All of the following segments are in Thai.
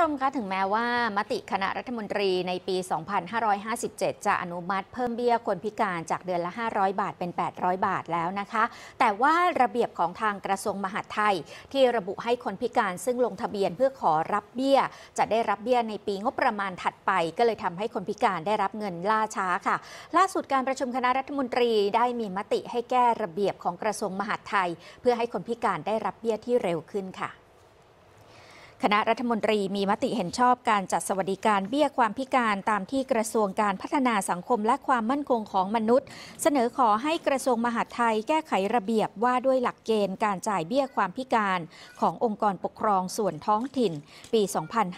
ชมคะถึงแม้ว่ามติคณะรัฐมนตรีในปี 2557 จะอนุมัติเพิ่มเบี้ย คนพิการจากเดือนละ 500 บาทเป็น 800 บาทแล้วนะคะ แต่ว่าระเบียบของทางกระทรวงมหาดไทย ที่ระบุให้คนพิการซึ่งลงทะเบียนเพื่อขอรับเบี้ยจะได้รับเบี้ยในปีงบประมาณถัดไป ก็เลยทำให้คนพิการได้รับเงินล่าช้าค่ะ ล่าสุดการประชุมคณะรัฐมนตรีได้มีมติให้แก้ระเบียบของกระทรวงมหาดไทย เพื่อให้คนพิการได้รับเบี้ยที่เร็วขึ้นค่ะคณะรัฐมนตรีมีมติเห็นชอบการจัดสวัสดิการเบี้ยความพิการตามที่กระทรวงการพัฒนาสังคมและความมั่นคงของมนุษย์ เสนอขอให้กระทรวงมหาดไทยแก้ไขระเบียบว่าด้วยหลักเกณฑ์การจ่ายเบี้ยความพิการขององค์กรปกครองส่วนท้องถิ่นปี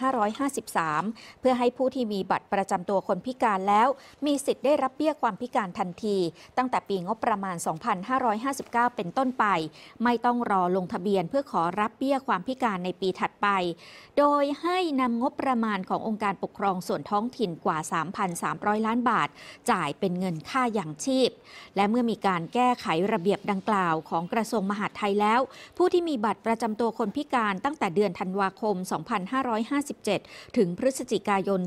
2553 เพื่อให้ผู้ที่มีบัตรประจำตัวคนพิการแล้ว มีสิทธิ์ได้รับเบี้ยความพิการทันที ตั้งแต่ปีงบประมาณ 2559 เป็นต้นไป ไม่ต้องรอลงทะเบียนเพื่อขอรับเบี้ยความพิการในปีถัดไปโดยให้นำงบประมาณขององค์การปกครองส่วนท้องถิ่นกว่า 3,300 ล้านบาท จ่ายเป็นเงินค่าอย่างชีพ และเมื่อมีการแก้ไขระเบียบดังกล่าวของกระทรวงมหาดไทยแล้ว ผู้ที่มีบัตรประจำตัวคนพิการตั้งแต่เดือนธันวาคม 2557 ถึงพฤศจิกายน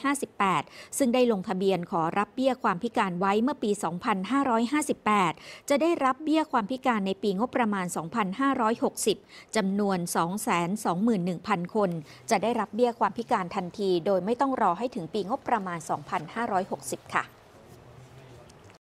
2558 ซึ่งได้ลงทะเบียนขอรับเบี้ยความพิการไว้เมื่อปี 2558 จะได้รับเบี้ยความพิการในปีงบประมาณ 2560จำนวน 2 2 21,000 คน จะได้รับเบี้ยความพิการทันที โดยไม่ต้องรอให้ถึงปีงบประมาณ 2560 ค่ะ